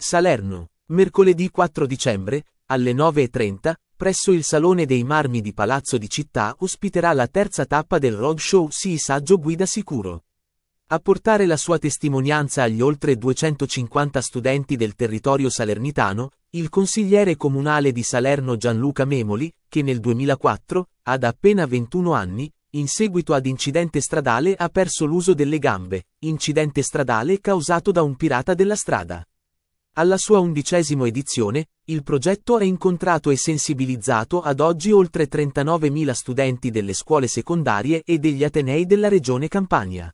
Salerno, mercoledì 4 dicembre, alle 9.30, presso il Salone dei Marmi di Palazzo di Città ospiterà la terza tappa del roadshow Sii Saggio Guida Sicuro. A portare la sua testimonianza agli oltre 250 studenti del territorio salernitano, il consigliere comunale di Salerno Gianluca Memoli, che nel 2004, ad appena 21 anni, in seguito ad incidente stradale ha perso l'uso delle gambe, incidente stradale causato da un pirata della strada. Alla sua undicesima edizione, il progetto ha incontrato e sensibilizzato ad oggi oltre 39.000 studenti delle scuole secondarie e degli atenei della regione Campania.